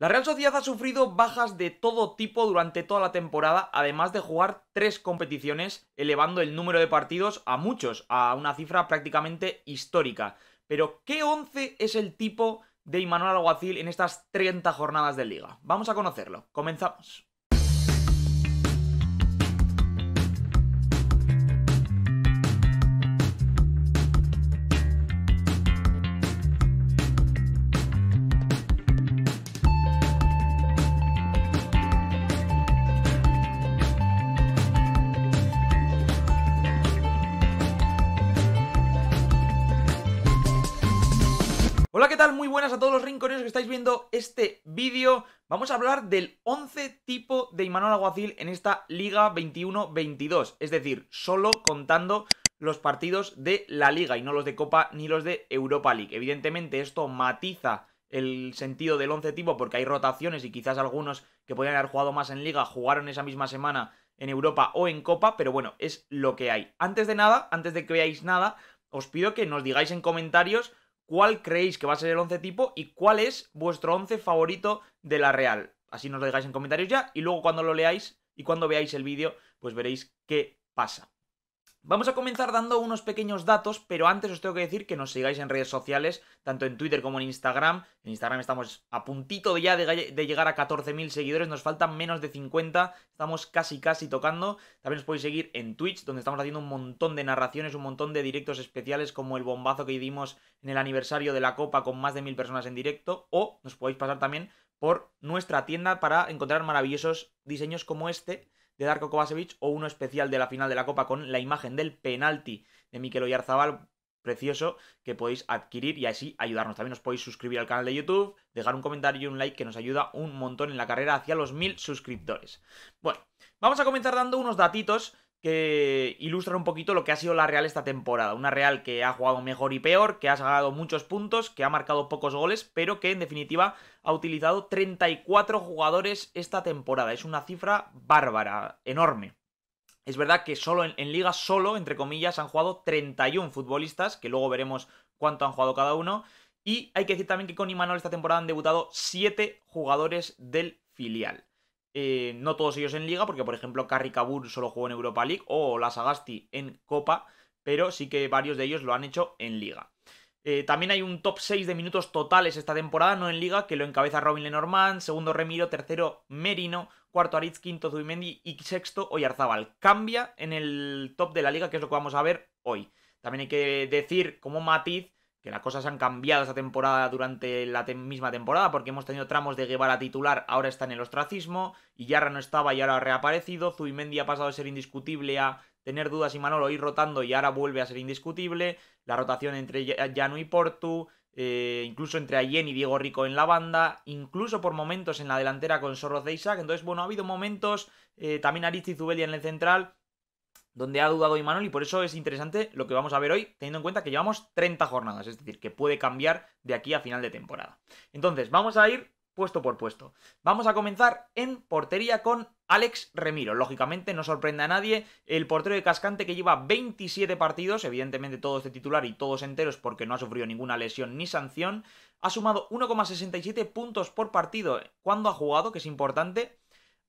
La Real Sociedad ha sufrido bajas de todo tipo durante toda la temporada, además de jugar tres competiciones, elevando el número de partidos a muchos, a una cifra prácticamente histórica. Pero, ¿qué 11 es el tipo de Imanuel Alguacil en estas 30 jornadas de liga? Vamos a conocerlo. Comenzamos. Hola, ¿qué tal? Muy buenas a todos los rincones que estáis viendo este vídeo. Vamos a hablar del 11 tipo de Imanol Aguacil en esta Liga 21-22, es decir, solo contando los partidos de la Liga y no los de Copa ni los de Europa League. Evidentemente esto matiza el sentido del 11 tipo porque hay rotaciones y quizás algunos que podían haber jugado más en Liga jugaron esa misma semana en Europa o en Copa, pero bueno, es lo que hay. Antes de nada, antes de que veáis nada, os pido que nos digáis en comentarios cuál creéis que va a ser el 11 tipo y cuál es vuestro 11 favorito de la Real. Así nos lo digáis en comentarios ya y luego cuando lo leáis y cuando veáis el vídeo, pues veréis qué pasa. Vamos a comenzar dando unos pequeños datos, pero antes os tengo que decir que nos sigáis en redes sociales, tanto en Twitter como en Instagram. En Instagram estamos a puntito ya de, llegar a 14.000 seguidores, nos faltan menos de 50, estamos casi casi tocando. También os podéis seguir en Twitch, donde estamos haciendo un montón de narraciones, un montón de directos especiales, como el bombazo que hicimos en el aniversario de la Copa con más de 1.000 personas en directo, o nos podéis pasar también por nuestra tienda para encontrar maravillosos diseños como este de Darko Kovacevic o uno especial de la final de la Copa con la imagen del penalti de Mikel Oyarzabal, precioso, que podéis adquirir y así ayudarnos. También os podéis suscribir al canal de YouTube, dejar un comentario y un like que nos ayuda un montón en la carrera hacia los mil suscriptores. Bueno, vamos a comenzar dando unos datitos que ilustra un poquito lo que ha sido la Real esta temporada. Una Real que ha jugado mejor y peor, que ha sacado muchos puntos, que ha marcado pocos goles, pero que en definitiva ha utilizado 34 jugadores esta temporada. Es una cifra bárbara, enorme. Es verdad que solo en, en liga, solo, entre comillas, han jugado 31 futbolistas, que luego veremos cuánto han jugado cada uno. Y hay que decir también que con Imanol esta temporada han debutado 7 jugadores del filial. Eh, no todos ellos en liga, porque por ejemplo Carri Cabur solo jugó en Europa League o Lasagasti en Copa, pero sí que varios de ellos lo han hecho en liga. Eh, también hay un top 6 de minutos totales esta temporada, no en liga, que lo encabeza Robin Lenormand, segundo Remiro, tercero Merino, cuarto Aritz, quinto Zubimendi y sexto Oyarzábal. Cambia en el top de la liga, que es lo que vamos a ver hoy. También hay que decir como matiz que las cosas han cambiado esta temporada durante la misma temporada, porque hemos tenido tramos de Guevara titular, ahora está en el ostracismo, y Yarra no estaba y ahora ha reaparecido, Zubimendi ha pasado de ser indiscutible a tener dudas y Manolo ir rotando y ahora vuelve a ser indiscutible, la rotación entre Llano y Portu, eh, incluso entre Allen y Diego Rico en la banda, incluso por momentos en la delantera con Sorros de Isaac, entonces bueno, ha habido momentos, eh, también Aristi y Zubelia en el central, donde ha dudado Imanol y por eso es interesante lo que vamos a ver hoy, teniendo en cuenta que llevamos 30 jornadas, es decir, que puede cambiar de aquí a final de temporada. Entonces, vamos a ir puesto por puesto. Vamos a comenzar en portería con Alex Remiro. Lógicamente no sorprende a nadie el portero de Cascante que lleva 27 partidos, evidentemente todos de este titular y todos enteros porque no ha sufrido ninguna lesión ni sanción. Ha sumado 1,67 puntos por partido cuando ha jugado, que es importante,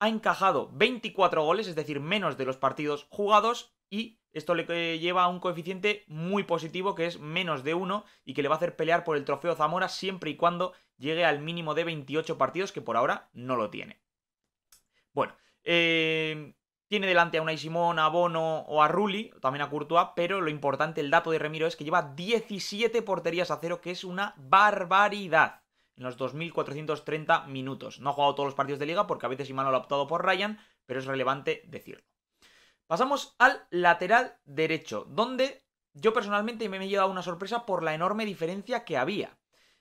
ha encajado 24 goles, es decir, menos de los partidos jugados y esto le eh, lleva a un coeficiente muy positivo que es menos de 1 y que le va a hacer pelear por el trofeo Zamora siempre y cuando llegue al mínimo de 28 partidos que por ahora no lo tiene. Bueno, eh, tiene delante a Unai Simón, a Bono o a Rulli, también a Courtois, pero lo importante, el dato de Remiro es que lleva 17 porterías a cero, que es una barbaridad en los 2.430 minutos. No ha jugado todos los partidos de liga porque a veces Imanol ha optado por Ryan, pero es relevante decirlo. Pasamos al lateral derecho, donde yo personalmente me he llevado una sorpresa por la enorme diferencia que había.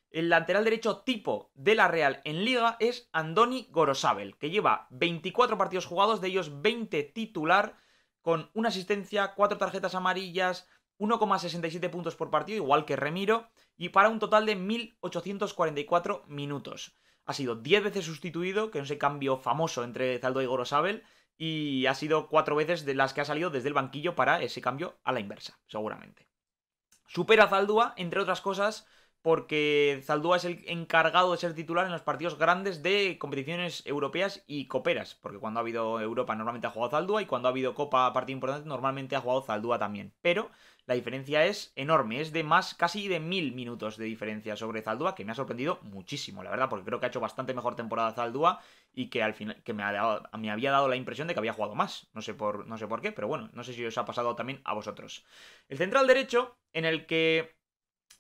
El lateral derecho tipo de la Real en liga es Andoni Gorosabel, que lleva 24 partidos jugados, de ellos 20 titular, con una asistencia, cuatro tarjetas amarillas, 1,67 puntos por partido, igual que Remiro, y para un total de 1.844 minutos. Ha sido 10 veces sustituido, que es ese cambio famoso entre Zaldúa y Gorosabel, y ha sido 4 veces de las que ha salido desde el banquillo para ese cambio a la inversa, seguramente. Supera Zaldúa, entre otras cosas, porque Zaldúa es el encargado de ser titular en los partidos grandes de competiciones europeas y coperas, porque cuando ha habido Europa normalmente ha jugado Zaldúa y cuando ha habido Copa partido importante normalmente ha jugado Zaldúa también, pero la diferencia es enorme, es de más casi de mil minutos de diferencia sobre Zaldúa, que me ha sorprendido muchísimo, la verdad, porque creo que ha hecho bastante mejor temporada Zaldúa y que al final que me, había dado la impresión de que había jugado más, no sé por no sé por qué, pero bueno, no sé si os ha pasado también a vosotros. El central derecho en el que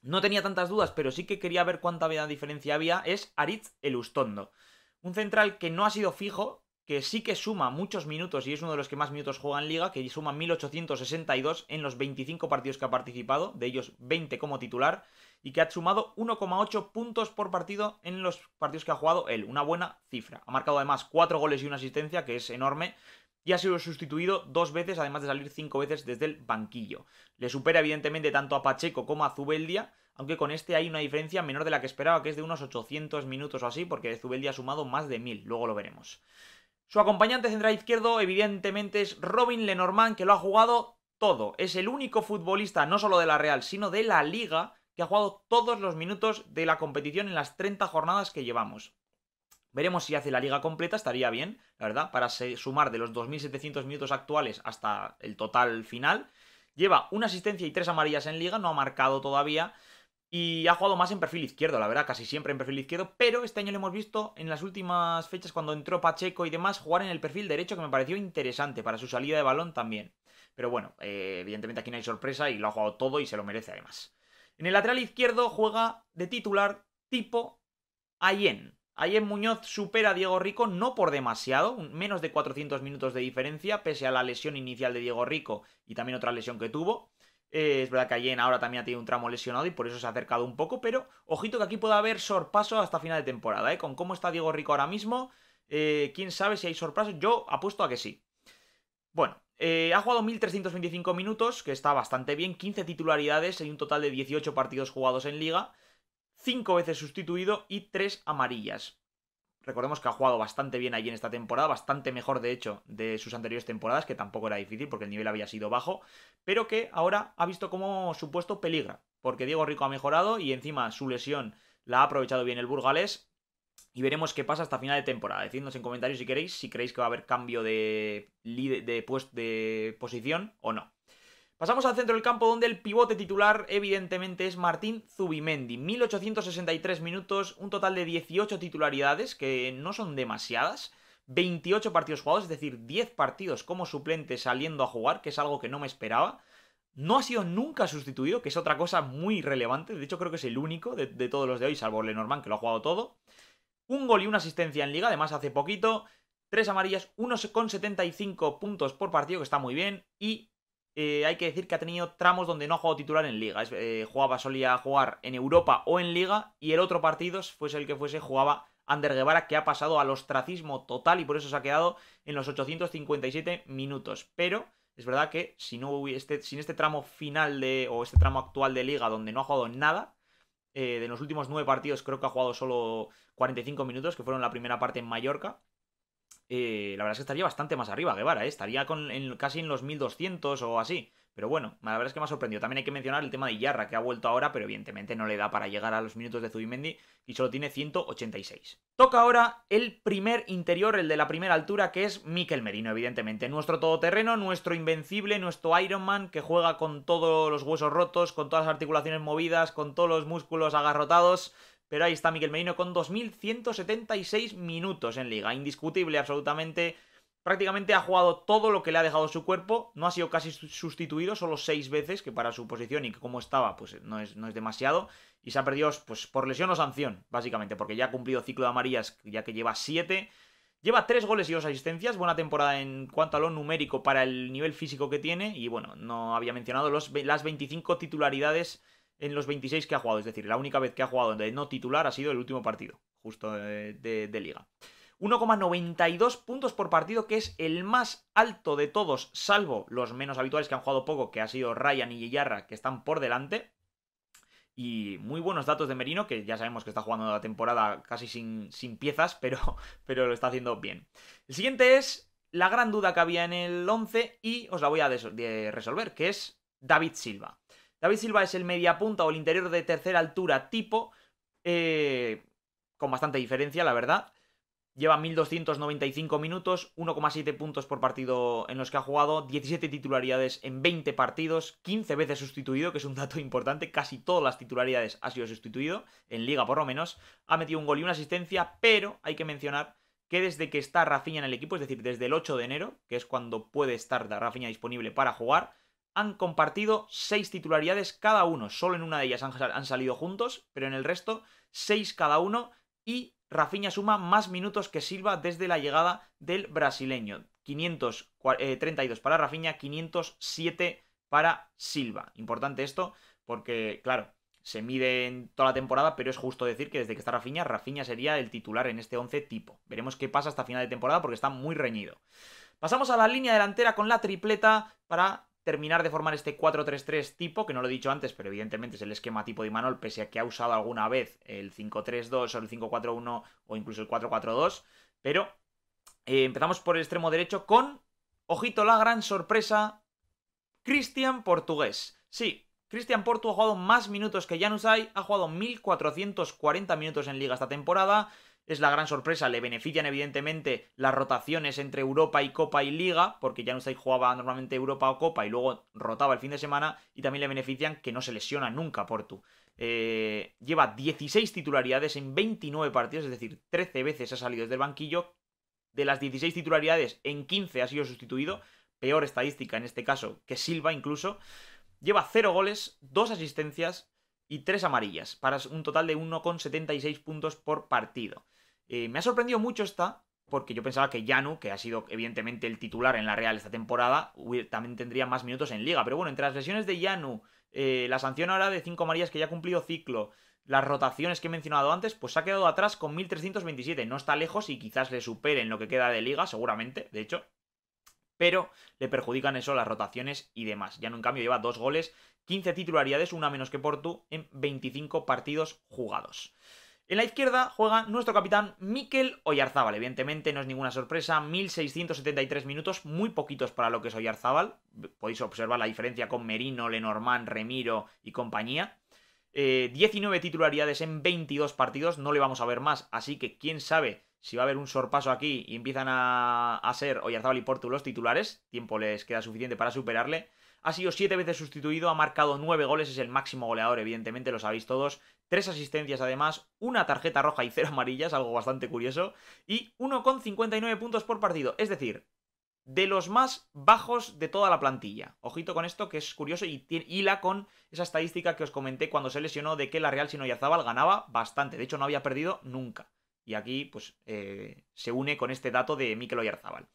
no tenía tantas dudas, pero sí que quería ver cuánta diferencia había, es Aritz Elustondo. Un central que no ha sido fijo, que sí que suma muchos minutos y es uno de los que más minutos juega en liga, que suma 1862 en los 25 partidos que ha participado, de ellos 20 como titular, y que ha sumado 1,8 puntos por partido en los partidos que ha jugado él, una buena cifra. Ha marcado además 4 goles y una asistencia, que es enorme, y ha sido sustituido dos veces, además de salir cinco veces desde el banquillo. Le supera evidentemente tanto a Pacheco como a Zubeldia, aunque con este hay una diferencia menor de la que esperaba, que es de unos 800 minutos o así, porque Zubeldia ha sumado más de 1000, luego lo veremos. Su acompañante central izquierdo, evidentemente, es Robin Lenormand, que lo ha jugado todo. Es el único futbolista, no solo de la Real, sino de la Liga, que ha jugado todos los minutos de la competición en las 30 jornadas que llevamos. Veremos si hace la liga completa, estaría bien, la verdad, para sumar de los 2.700 minutos actuales hasta el total final. Lleva una asistencia y tres amarillas en liga, no ha marcado todavía. Y ha jugado más en perfil izquierdo, la verdad, casi siempre en perfil izquierdo. Pero este año lo hemos visto en las últimas fechas cuando entró Pacheco y demás jugar en el perfil derecho que me pareció interesante para su salida de balón también. Pero bueno, eh, evidentemente aquí no hay sorpresa y lo ha jugado todo y se lo merece además. En el lateral izquierdo juega de titular tipo Ayen. Ayer Muñoz supera a Diego Rico no por demasiado, menos de 400 minutos de diferencia, pese a la lesión inicial de Diego Rico y también otra lesión que tuvo. Eh, es verdad que Allen ahora también ha tenido un tramo lesionado y por eso se ha acercado un poco, pero ojito que aquí puede haber sorpaso hasta final de temporada, ¿eh? Con cómo está Diego Rico ahora mismo, eh, quién sabe si hay sorpaso, yo apuesto a que sí. Bueno, ha jugado 1.325 minutos, que está bastante bien, 15 titularidades y un total de 18 partidos jugados en liga cinco veces sustituido y tres amarillas. Recordemos que ha jugado bastante bien allí en esta temporada, bastante mejor de hecho de sus anteriores temporadas, que tampoco era difícil porque el nivel había sido bajo, pero que ahora ha visto como supuesto peligra, porque Diego Rico ha mejorado y encima su lesión la ha aprovechado bien el burgalés y veremos qué pasa hasta final de temporada. Decidnos en comentarios si queréis, si creéis que va a haber cambio de, de, de, de posición o no. Pasamos al centro del campo donde el pivote titular evidentemente es Martín Zubimendi. 1863 minutos, un total de 18 titularidades, que no son demasiadas. 28 partidos jugados, es decir, 10 partidos como suplente saliendo a jugar, que es algo que no me esperaba. No ha sido nunca sustituido, que es otra cosa muy relevante. De hecho, creo que es el único de, todos los de hoy, salvo Lenormand, que lo ha jugado todo. Un gol y una asistencia en liga, además hace poquito. Tres amarillas, 1,75 puntos por partido, que está muy bien. Y eh, hay que decir que ha tenido tramos donde no ha jugado titular en liga. Eh, jugaba, solía jugar en Europa o en liga y el otro partido, fuese el que fuese, jugaba Ander Guevara, que ha pasado al ostracismo total y por eso se ha quedado en los 857 minutos. Pero es verdad que si no este, sin este tramo final de, o este tramo actual de liga donde no ha jugado nada, eh, de los últimos nueve partidos creo que ha jugado solo 45 minutos, que fueron la primera parte en Mallorca, eh, la verdad es que estaría bastante más arriba Guevara, eh, estaría con, casi en los 1200 o así. Pero bueno, la verdad es que me ha sorprendido. También hay que mencionar el tema de Yarra, que ha vuelto ahora, pero evidentemente no le da para llegar a los minutos de Zubimendi y solo tiene 186. Toca ahora el primer interior, el de la primera altura, que es Mikel Merino, evidentemente. Nuestro todoterreno, nuestro invencible, nuestro Iron Man que juega con todos los huesos rotos, con todas las articulaciones movidas, con todos los músculos agarrotados. Pero ahí está Miguel Medino con 2.176 minutos en liga. Indiscutible absolutamente. Prácticamente ha jugado todo lo que le ha dejado su cuerpo. No ha sido casi sustituido, solo seis veces, que para su posición y que como estaba, pues no es, no es demasiado. Y se ha perdido pues, por lesión o sanción, básicamente, porque ya ha cumplido ciclo de amarillas, ya que lleva siete. Lleva tres goles y dos asistencias, buena temporada en cuanto a lo numérico para el nivel físico que tiene. Y bueno, no había mencionado los, las 25 titularidades en los 26 que ha jugado. Es decir, la única vez que ha jugado de no titular ha sido el último partido, justo eh, de, liga. 1,92 puntos por partido, que es el más alto de todos, salvo los menos habituales que han jugado poco, que ha sido Ryan y Yarra, que están por delante. Y muy buenos datos de Merino, que ya sabemos que está jugando la temporada casi sin, sin piezas, pero, pero lo está haciendo bien. El siguiente es la gran duda que había en el 11 y os la voy a resolver, que es David Silva. David Silva es el mediapunta o el interior de tercera altura tipo, eh, con bastante diferencia, la verdad. Lleva 1.295 minutos, 1,7 puntos por partido en los que ha jugado, 17 titularidades en 20 partidos, 15 veces sustituido, que es un dato importante, casi todas las titularidades ha sido sustituido, en liga por lo menos, ha metido un gol y una asistencia, pero hay que mencionar que desde que está Rafinha en el equipo, es decir, desde el 8 de enero, que es cuando puede estar Rafinha disponible para jugar, han compartido seis titularidades cada uno. Solo en una de ellas han, salido juntos, pero en el resto, seis cada uno. Y Rafinha suma más minutos que Silva desde la llegada del brasileño. 532 eh, para Rafinha, 507 para Silva. Importante esto porque, claro, se mide en toda la temporada, pero es justo decir que desde que está Rafinha, Rafinha sería el titular en este 11 tipo. Veremos qué pasa hasta final de temporada porque está muy reñido. Pasamos a la línea delantera con la tripleta para terminar de formar este 4-3-3 tipo, que no lo he dicho antes, pero evidentemente es el esquema tipo de Imanol, pese a que ha usado alguna vez el 5-3-2 o el 5-4-1 o incluso el 4-4-2, pero eh, empezamos por el extremo derecho con, ojito, la gran sorpresa, Cristian Portugués. Sí, Cristian Portu ha jugado más minutos que Januzaj, ha jugado 1.440 minutos en liga esta temporada, es la gran sorpresa. Le benefician, evidentemente, las rotaciones entre Europa y Copa y Liga, porque ya no estáis jugaba normalmente Europa o Copa y luego rotaba el fin de semana. Y también le benefician que no se lesiona nunca Portu. Eh, lleva 16 titularidades en 29 partidos, es decir, 13 veces ha salido desde el banquillo. De las 16 titularidades, en 15 ha sido sustituido. Peor estadística en este caso que Silva incluso. Lleva 0 goles, 2 asistencias y tres amarillas, para un total de 1,76 puntos por partido. Eh, me ha sorprendido mucho esta, porque yo pensaba que Janu, que ha sido evidentemente el titular en la Real esta temporada, también tendría más minutos en liga. Pero bueno, entre las lesiones de Janu, eh, la sanción ahora de 5 amarillas que ya ha cumplido ciclo, las rotaciones que he mencionado antes, pues se ha quedado atrás con 1327. No está lejos y quizás le en lo que queda de liga, seguramente, de hecho. Pero le perjudican eso las rotaciones y demás. Janu, en cambio, lleva dos goles 15 titularidades, una menos que Portu, en 25 partidos jugados. En la izquierda juega nuestro capitán Mikel Oyarzábal. Evidentemente no es ninguna sorpresa, 1673 minutos, muy poquitos para lo que es Oyarzábal. Podéis observar la diferencia con Merino, Lenormand, Remiro y compañía. 19 eh, titularidades en 22 partidos, no le vamos a ver más, así que quién sabe si va a haber un sorpaso aquí y empiezan a, a ser Oyarzábal y Portu los titulares, tiempo les queda suficiente para superarle ha sido siete veces sustituido, ha marcado nueve goles, es el máximo goleador, evidentemente, lo sabéis todos. Tres asistencias además, una tarjeta roja y cero amarillas, algo bastante curioso. Y uno con 1,59 puntos por partido, es decir, de los más bajos de toda la plantilla. Ojito con esto, que es curioso y hila con esa estadística que os comenté cuando se lesionó de que la Real Sinoyazábal ganaba bastante. De hecho, no había perdido nunca. Y aquí, pues, eh, se une con este dato de Mikel Oyarzábal.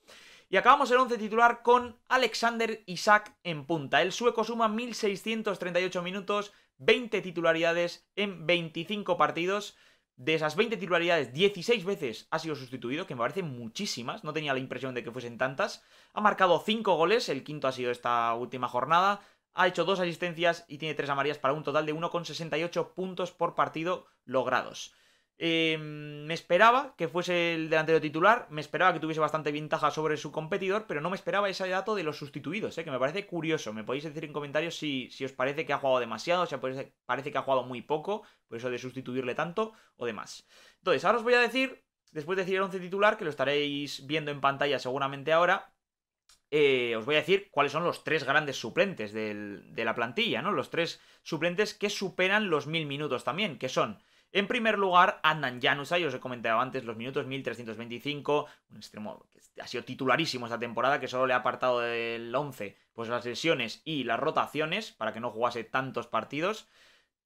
Y acabamos el 11 titular con Alexander Isaac en punta. El sueco suma 1.638 minutos, 20 titularidades en 25 partidos. De esas 20 titularidades, 16 veces ha sido sustituido, que me parecen muchísimas, no tenía la impresión de que fuesen tantas. Ha marcado 5 goles, el quinto ha sido esta última jornada. Ha hecho 2 asistencias y tiene 3 amarillas para un total de 1,68 puntos por partido logrados. Eh, me esperaba que fuese el delantero titular, me esperaba que tuviese bastante ventaja sobre su competidor, pero no me esperaba ese dato de los sustituidos, eh, que me parece curioso. Me podéis decir en comentarios si, os parece que ha jugado demasiado, si parece, parece que ha jugado muy poco, por eso de sustituirle tanto o demás. Entonces, ahora os voy a decir, después de decir el once titular, que lo estaréis viendo en pantalla seguramente ahora, eh, os voy a decir cuáles son los tres grandes suplentes de la plantilla, ¿no? Los tres suplentes que superan los mil minutos también, que son en primer lugar, Adnan yo os he comentado antes, los minutos 1325, un extremo que ha sido titularísimo esta temporada, que solo le ha apartado del 11 pues las sesiones y las rotaciones, para que no jugase tantos partidos.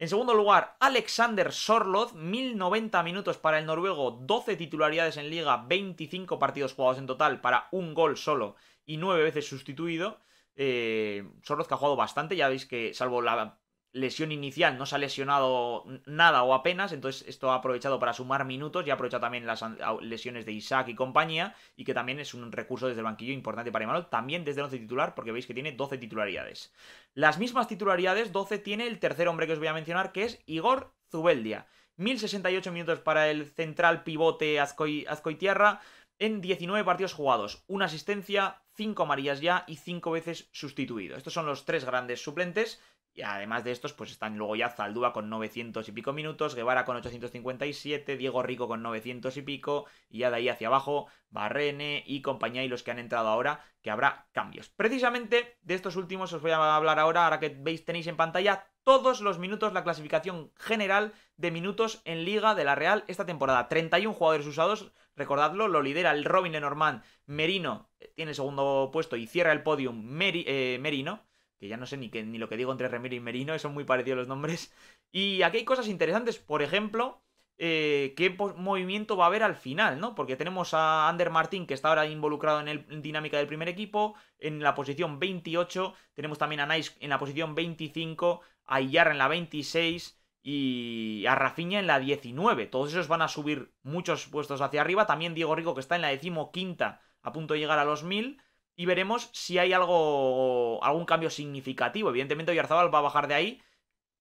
En segundo lugar, Alexander Sorloth, 1090 minutos para el noruego, 12 titularidades en liga, 25 partidos jugados en total para un gol solo y 9 veces sustituido. Eh, Sorloth que ha jugado bastante, ya veis que salvo la lesión inicial, no se ha lesionado nada o apenas, entonces esto ha aprovechado para sumar minutos y ha aprovechado también las lesiones de Isaac y compañía, y que también es un recurso desde el banquillo importante para Imanol, también desde el 11 titular, porque veis que tiene 12 titularidades. Las mismas titularidades, 12 tiene el tercer hombre que os voy a mencionar, que es Igor Zubeldia. 1068 minutos para el central pivote Azcoitierra en 19 partidos jugados, una asistencia, 5 amarillas ya y 5 veces sustituido. Estos son los tres grandes suplentes y además de estos, pues están luego ya Zaldúa con 900 y pico minutos, Guevara con 857, Diego Rico con 900 y pico, y ya de ahí hacia abajo, Barrene y compañía y los que han entrado ahora, que habrá cambios. Precisamente de estos últimos os voy a hablar ahora, ahora que veis tenéis en pantalla todos los minutos la clasificación general de minutos en Liga de la Real esta temporada. 31 jugadores usados, recordadlo, lo lidera el Robin Lenormand, Merino eh, tiene segundo puesto y cierra el podium eh, Merino, que ya no sé ni, ni lo que digo entre Remiro y Merino, son muy parecidos los nombres. Y aquí hay cosas interesantes, por ejemplo, eh, qué movimiento va a haber al final, ¿no? Porque tenemos a Ander Martín, que está ahora involucrado en, el, dinámica del primer equipo, en la posición 28, tenemos también a Nice en la posición 25, a Iyar en la 26 y a Rafinha en la 19. Todos esos van a subir muchos puestos hacia arriba. También Diego Rico, que está en la decimoquinta, a punto de llegar a los 1000 y veremos si hay algo algún cambio significativo. Evidentemente Yarzabal va a bajar de ahí,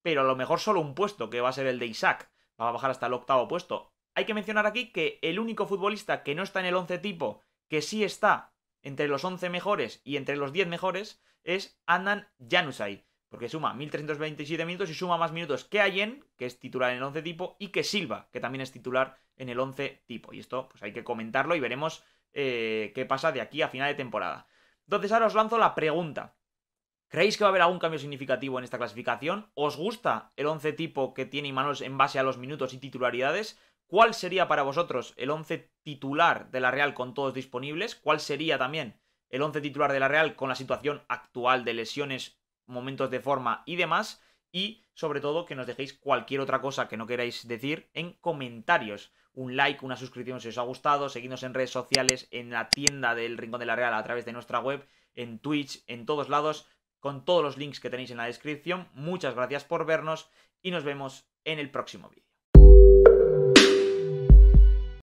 pero a lo mejor solo un puesto, que va a ser el de Isaac. Va a bajar hasta el octavo puesto. Hay que mencionar aquí que el único futbolista que no está en el 11 tipo, que sí está entre los 11 mejores y entre los 10 mejores, es Andan janusai porque suma 1.327 minutos y suma más minutos que Ayen, que es titular en el 11 tipo, y que Silva, que también es titular en el 11 tipo. Y esto pues hay que comentarlo y veremos eh, que pasa de aquí a final de temporada. Entonces ahora os lanzo la pregunta. ¿Creéis que va a haber algún cambio significativo en esta clasificación? ¿Os gusta el 11 tipo que tiene Imanos en base a los minutos y titularidades? ¿Cuál sería para vosotros el 11 titular de la Real con todos disponibles? ¿Cuál sería también el 11 titular de la Real con la situación actual de lesiones, momentos de forma y demás? Y sobre todo que nos dejéis cualquier otra cosa que no queráis decir en comentarios un like, una suscripción si os ha gustado, seguidnos en redes sociales, en la tienda del Rincón de la Real a través de nuestra web, en Twitch, en todos lados, con todos los links que tenéis en la descripción. Muchas gracias por vernos y nos vemos en el próximo vídeo.